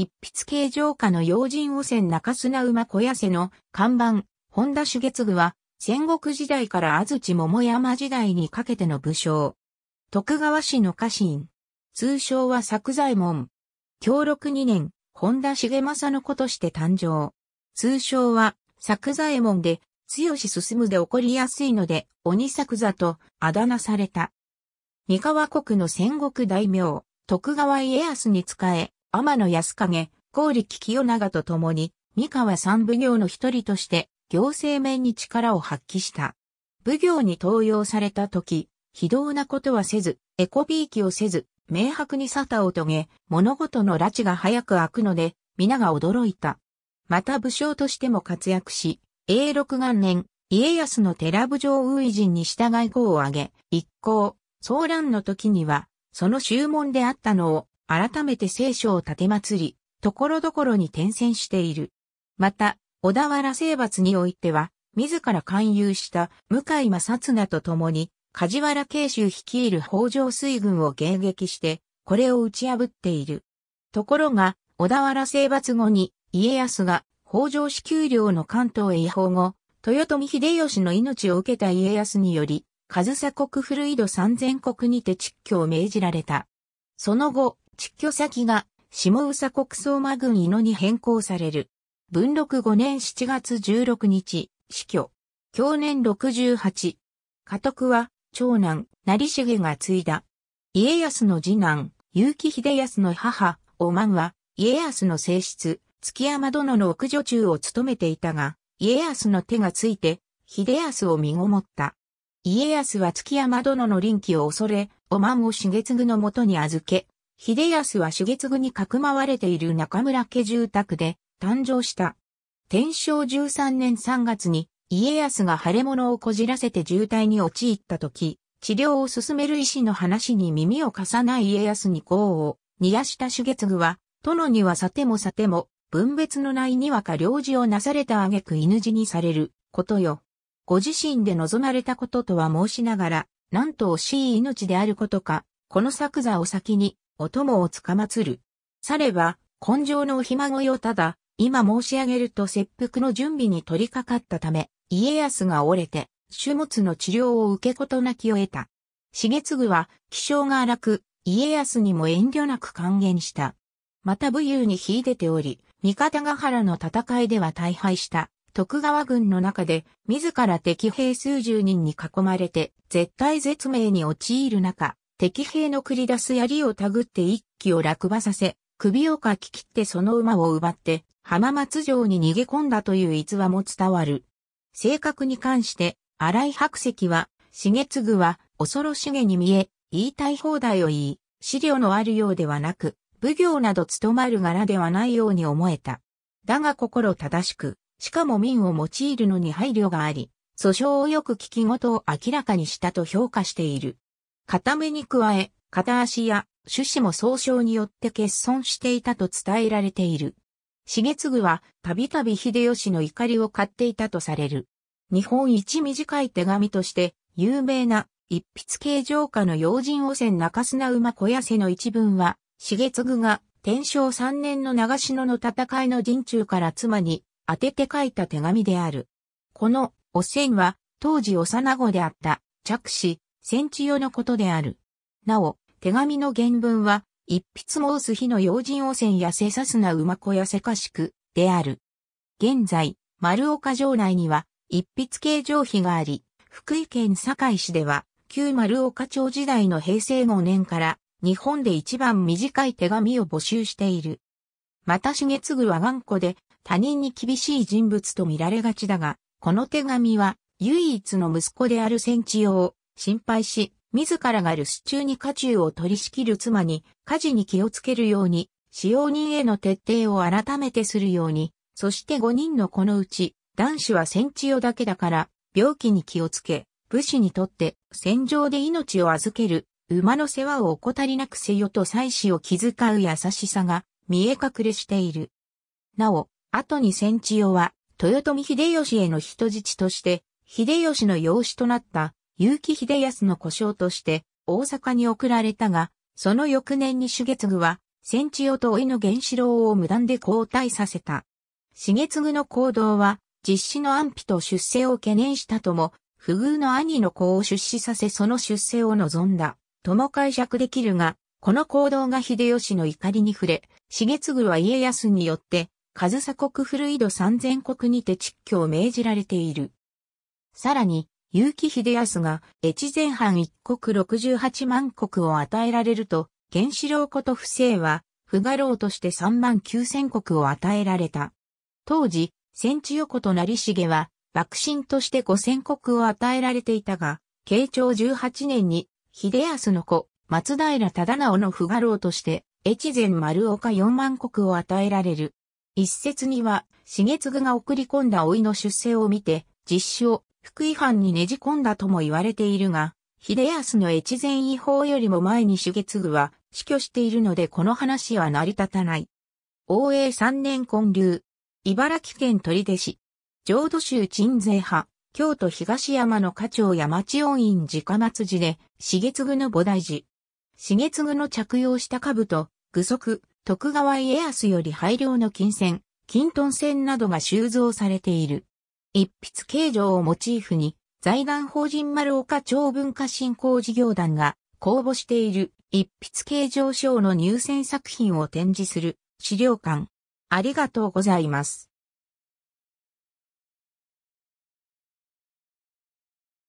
一筆形状下の用心汚染中砂馬小痩せの看板、本田月具は、戦国時代から安土桃山時代にかけての武将。徳川氏の家臣。通称は作左門。協力2年、本田重政の子として誕生。通称は、作左衛門で、強し進むで起こりやすいので、鬼作座とあだ名された。三河国の戦国大名、徳川家康に仕え、天野安影、剛力清長と共に、三河三奉行の一人として、行政面に力を発揮した。奉行に登用された時、非道なことはせず、エコビーキをせず、明白に沙汰を遂げ、物事の拉致が早く開くので、皆が驚いた。また武将としても活躍し、永禄元年、家康の寺部城運イ陣に従い号を挙げ、一行、騒乱の時には、その宗門であったのを、改めて聖書を立て祭り、ところどころに転戦している。また、小田原征伐においては、自ら勧誘した向井正綱と共に、梶原慶州率いる北条水軍を迎撃して、これを打ち破っている。ところが、小田原征伐後に、家康が北条支給領の関東へ移行後、豊臣秀吉の命を受けた家康により、上総国古井戸三千国にて撤去を命じられた。その後、地居先が下佐国総馬郡伊野に変更される。文禄5年7月16日、死去。去年68。家督は、長男、成重が継いだ。家康の次男、結城秀康の母、おまんは、家康の正室、月山殿の奥女中を務めていたが、家康の手がついて、秀康を身ごもった。家康は月山殿の臨機を恐れ、おまんを重継のもとに預け、秀康は主月具にかくまわれている中村家住宅で誕生した。天正13年3月に家康が腫れ物をこじらせて渋滞に陥った時、治療を進める医師の話に耳を貸さない家康に功を、煮やした主月具は、殿にはさてもさても、分別のないにわか領事をなされた挙句犬死にされる、ことよ。ご自身で望まれたこととは申しながら、なんと惜しい命であることか、この作座を先に、お供をつかまつる。されば、根性のおひごよただ、今申し上げると切腹の準備に取り掛かったため、家康が折れて、種物の治療を受け事なきを得た。重次は、気性が荒く、家康にも遠慮なく還元した。また武勇に秀でており、三方ヶ原の戦いでは大敗した。徳川軍の中で、自ら敵兵数十人に囲まれて、絶対絶命に陥る中、敵兵の繰り出す槍をたぐって一騎を落馬させ、首をかき切ってその馬を奪って、浜松城に逃げ込んだという逸話も伝わる。正確に関して、荒井白石は、重次は、恐ろしげに見え、言いたい放題を言い、資料のあるようではなく、奉行など務まる柄ではないように思えた。だが心正しく、しかも民を用いるのに配慮があり、訴訟をよく聞き事を明らかにしたと評価している。片目に加え、片足や種子も総称によって欠損していたと伝えられている。茂次はたびたび秀吉の怒りを買っていたとされる。日本一短い手紙として有名な一筆形状下の用心汚染中砂馬小痩せの一文は、茂次が天正3年の長篠の戦いの陣中から妻に当てて書いた手紙である。この汚染は当時幼子であった着子、戦地用のことである。なお、手紙の原文は、一筆申す日の用心汚染やせさすな馬子やせかしく、である。現在、丸岡城内には、一筆形状碑があり、福井県堺市では、旧丸岡町時代の平成5年から、日本で一番短い手紙を募集している。また重次は頑固で、他人に厳しい人物と見られがちだが、この手紙は、唯一の息子である戦地用、心配し、自らが留守中に家中を取り仕切る妻に、家事に気をつけるように、使用人への徹底を改めてするように、そして5人のこのうち、男子は戦地用だけだから、病気に気をつけ、武士にとって戦場で命を預ける、馬の世話を怠りなくせよと妻子を気遣う優しさが見え隠れしている。なお、後に戦地用は、豊臣秀吉への人質として、秀吉の養子となった結城秀康の故障として大阪に送られたが、その翌年に主月は、千千代と老いの原子郎を無断で交代させた。四月の行動は、実施の安否と出世を懸念したとも、不遇の兄の子を出資させその出世を望んだ、とも解釈できるが、この行動が秀吉の怒りに触れ、四月は家康によって、上総国古井戸三千国にて撤去を命じられている。さらに、結城秀康が越前藩一国68万国を与えられると、原子郎こと不正は、不画老として3万9000国を与えられた。当時、戦地横と成重は、幕臣として5000国を与えられていたが、慶長18年に、秀康の子、松平忠直の不画老として、越前丸岡4万国を与えられる。一説には、重継が送り込んだ老いの出世を見て、実証、福井藩にねじ込んだとも言われているが、秀康の越前違法よりも前に月具は死去しているのでこの話は成り立たない。応永三年混流、茨城県取手市。浄土宗鎮西派。京都東山の家長や町恩院自家松寺で、月具の菩提寺。月具の着用した兜、具足、徳川家康より配慮の金銭、金豚銭などが収蔵されている。一筆形状をモチーフに、財団法人丸岡町文化振興事業団が公募している一筆形状賞の入選作品を展示する資料館。ありがとうございます。